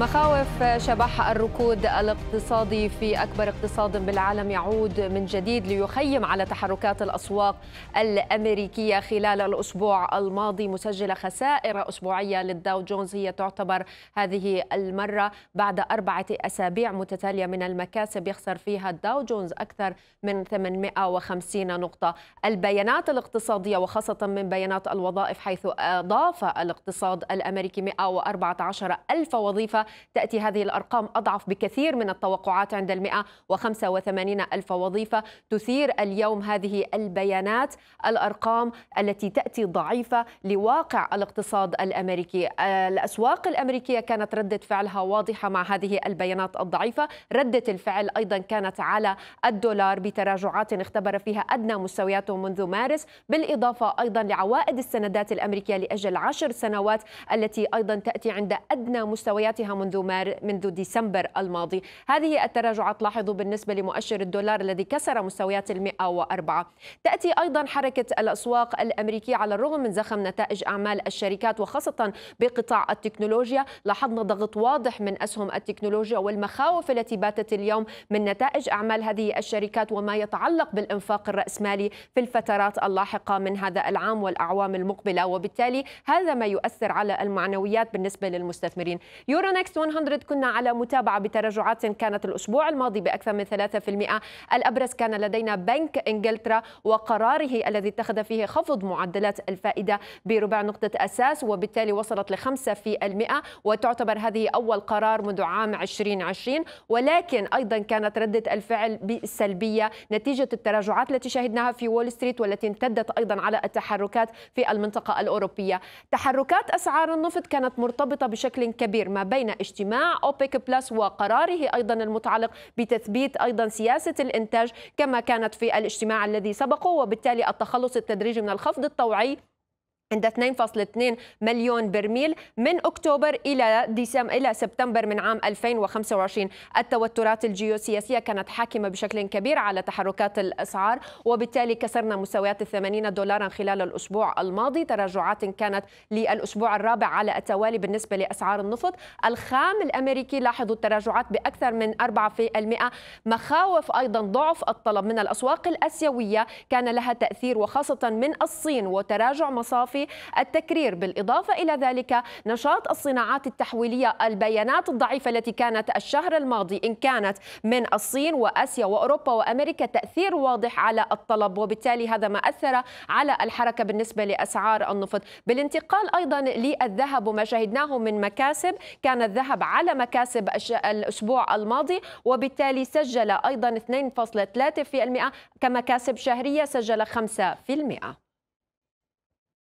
مخاوف شبح الركود الاقتصادي في اكبر اقتصاد بالعالم يعود من جديد ليخيم على تحركات الاسواق الامريكيه خلال الاسبوع الماضي مسجله خسائر اسبوعيه للداو جونز هي تعتبر هذه المره بعد اربعه اسابيع متتاليه من المكاسب يخسر فيها الداو جونز اكثر من 850 نقطه البيانات الاقتصاديه وخاصه من بيانات الوظائف حيث اضاف الاقتصاد الامريكي 114 الف وظيفه تأتي هذه الأرقام أضعف بكثير من التوقعات عند المئة وخمسة وثمانين ألف وظيفة تثير اليوم هذه البيانات الأرقام التي تأتي ضعيفة لواقع الاقتصاد الأمريكي آه، الأسواق الأمريكية كانت ردة فعلها واضحة مع هذه البيانات الضعيفة ردة الفعل أيضا كانت على الدولار بتراجعات اختبر فيها أدنى مستوياته منذ مارس بالإضافة أيضا لعوائد السندات الأمريكية لأجل عشر سنوات التي أيضا تأتي عند أدنى مستوياتها منذ مار... منذ ديسمبر الماضي هذه التراجعات لاحظوا بالنسبة لمؤشر الدولار الذي كسر مستويات ال 104 تأتي أيضا حركة الأسواق الأمريكية على الرغم من زخم نتائج أعمال الشركات وخاصة بقطاع التكنولوجيا لاحظنا ضغط واضح من أسهم التكنولوجيا والمخاوف التي باتت اليوم من نتائج أعمال هذه الشركات وما يتعلق بالإنفاق الرأسمالي في الفترات اللاحقة من هذا العام والأعوام المقبلة وبالتالي هذا ما يؤثر على المعنويات بالنسبة للمستثمرين يورنا الماكس 100 كنا على متابعة بتراجعات كانت الأسبوع الماضي بأكثر من 3% الأبرز كان لدينا بنك إنجلترا وقراره الذي اتخذ فيه خفض معدلات الفائدة بربع نقطة أساس وبالتالي وصلت لخمسة في المئة وتعتبر هذه أول قرار منذ عام 2020 ولكن أيضا كانت ردة الفعل سلبية نتيجة التراجعات التي شهدناها في وول ستريت والتي امتدت أيضا على التحركات في المنطقة الأوروبية تحركات أسعار النفط كانت مرتبطة بشكل كبير ما بين بين اجتماع أوبيك بلس وقراره أيضا المتعلق بتثبيت أيضا سياسة الإنتاج كما كانت في الاجتماع الذي سبقه وبالتالي التخلص التدريجي من الخفض الطوعي عند 2.2 مليون برميل من اكتوبر الى ديسمبر الى سبتمبر من عام 2025 التوترات الجيوسياسيه كانت حاكمه بشكل كبير على تحركات الاسعار وبالتالي كسرنا مستويات ال 80 دولارا خلال الاسبوع الماضي تراجعات كانت للاسبوع الرابع على التوالي بالنسبه لاسعار النفط الخام الامريكي لاحظوا التراجعات باكثر من 4% مخاوف ايضا ضعف الطلب من الاسواق الاسيويه كان لها تاثير وخاصه من الصين وتراجع مصافي في التكرير بالإضافة إلى ذلك نشاط الصناعات التحويلية البيانات الضعيفة التي كانت الشهر الماضي إن كانت من الصين وآسيا وأوروبا وأمريكا تأثير واضح على الطلب وبالتالي هذا ما أثر على الحركة بالنسبة لأسعار النفط بالانتقال أيضا للذهب وما شهدناه من مكاسب كان الذهب على مكاسب الأسبوع الماضي وبالتالي سجل أيضا 2.3% كمكاسب شهرية سجل 5%